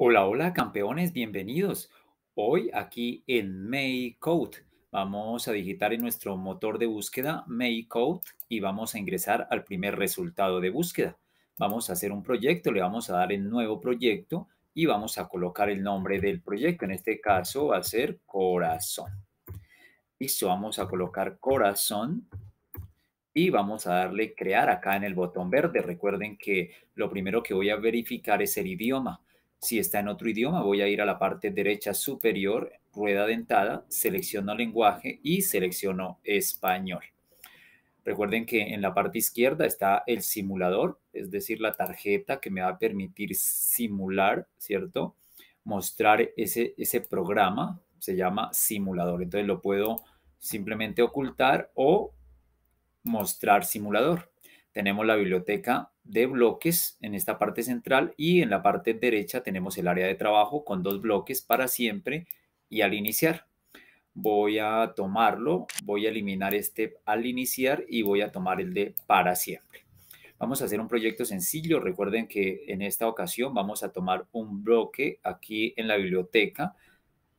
Hola, hola campeones, bienvenidos. Hoy aquí en MayCode vamos a digitar en nuestro motor de búsqueda MayCode y vamos a ingresar al primer resultado de búsqueda. Vamos a hacer un proyecto, le vamos a dar el nuevo proyecto y vamos a colocar el nombre del proyecto. En este caso va a ser Corazón. Listo, vamos a colocar Corazón y vamos a darle crear acá en el botón verde. Recuerden que lo primero que voy a verificar es el idioma. Si está en otro idioma, voy a ir a la parte derecha superior, rueda dentada, selecciono lenguaje y selecciono español. Recuerden que en la parte izquierda está el simulador, es decir, la tarjeta que me va a permitir simular, ¿cierto? Mostrar ese, ese programa, se llama simulador. Entonces lo puedo simplemente ocultar o mostrar simulador tenemos la biblioteca de bloques en esta parte central y en la parte derecha tenemos el área de trabajo con dos bloques para siempre y al iniciar. Voy a tomarlo, voy a eliminar este al iniciar y voy a tomar el de para siempre. Vamos a hacer un proyecto sencillo. Recuerden que en esta ocasión vamos a tomar un bloque aquí en la biblioteca.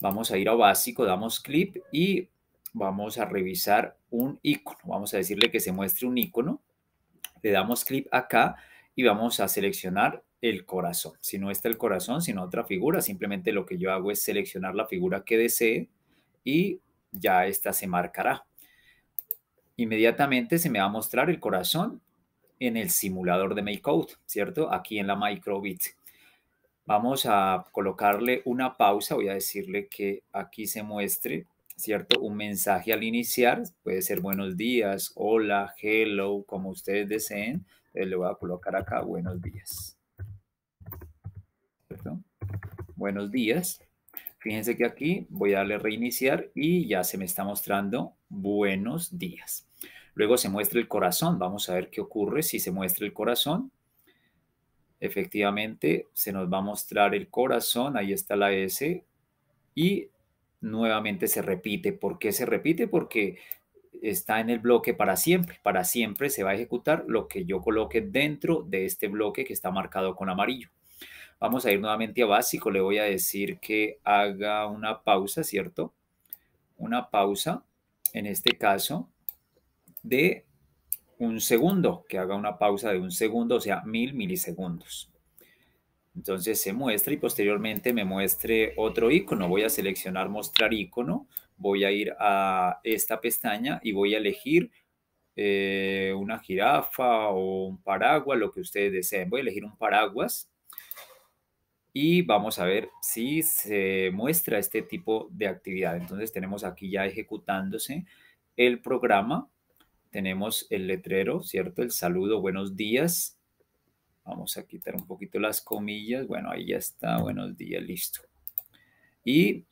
Vamos a ir a básico, damos clic y vamos a revisar un icono. Vamos a decirle que se muestre un icono le damos clic acá y vamos a seleccionar el corazón. Si no está el corazón, sino otra figura, simplemente lo que yo hago es seleccionar la figura que desee y ya esta se marcará. Inmediatamente se me va a mostrar el corazón en el simulador de MakeCode, ¿cierto? Aquí en la microbit. Vamos a colocarle una pausa, voy a decirle que aquí se muestre ¿cierto? Un mensaje al iniciar, puede ser buenos días, hola, hello, como ustedes deseen. Eh, le voy a colocar acá buenos días. Buenos días. Fíjense que aquí voy a darle reiniciar y ya se me está mostrando buenos días. Luego se muestra el corazón. Vamos a ver qué ocurre si se muestra el corazón. Efectivamente, se nos va a mostrar el corazón. Ahí está la S. Y nuevamente se repite. ¿Por qué se repite? Porque está en el bloque para siempre. Para siempre se va a ejecutar lo que yo coloque dentro de este bloque que está marcado con amarillo. Vamos a ir nuevamente a básico. Le voy a decir que haga una pausa, ¿cierto? Una pausa, en este caso, de un segundo, que haga una pausa de un segundo, o sea, mil milisegundos. Entonces se muestra y posteriormente me muestre otro icono. Voy a seleccionar mostrar icono, voy a ir a esta pestaña y voy a elegir eh, una jirafa o un paraguas, lo que ustedes deseen. Voy a elegir un paraguas y vamos a ver si se muestra este tipo de actividad. Entonces tenemos aquí ya ejecutándose el programa, tenemos el letrero, ¿cierto? El saludo, buenos días, Vamos a quitar un poquito las comillas. Bueno, ahí ya está. Buenos días, listo. Y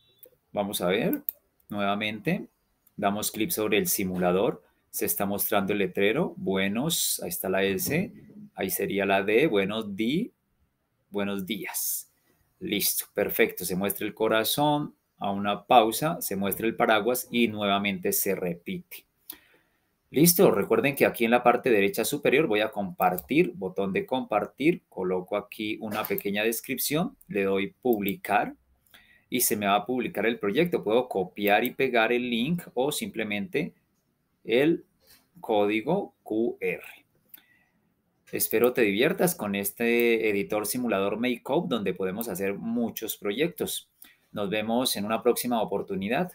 vamos a ver nuevamente. Damos clic sobre el simulador. Se está mostrando el letrero. Buenos. Ahí está la S. Ahí sería la D. Buenos días. Buenos días. Listo. Perfecto. Se muestra el corazón. A una pausa. Se muestra el paraguas y nuevamente se repite. Listo, recuerden que aquí en la parte derecha superior voy a compartir, botón de compartir, coloco aquí una pequeña descripción, le doy publicar y se me va a publicar el proyecto. Puedo copiar y pegar el link o simplemente el código QR. Espero te diviertas con este editor simulador MakeUp donde podemos hacer muchos proyectos. Nos vemos en una próxima oportunidad.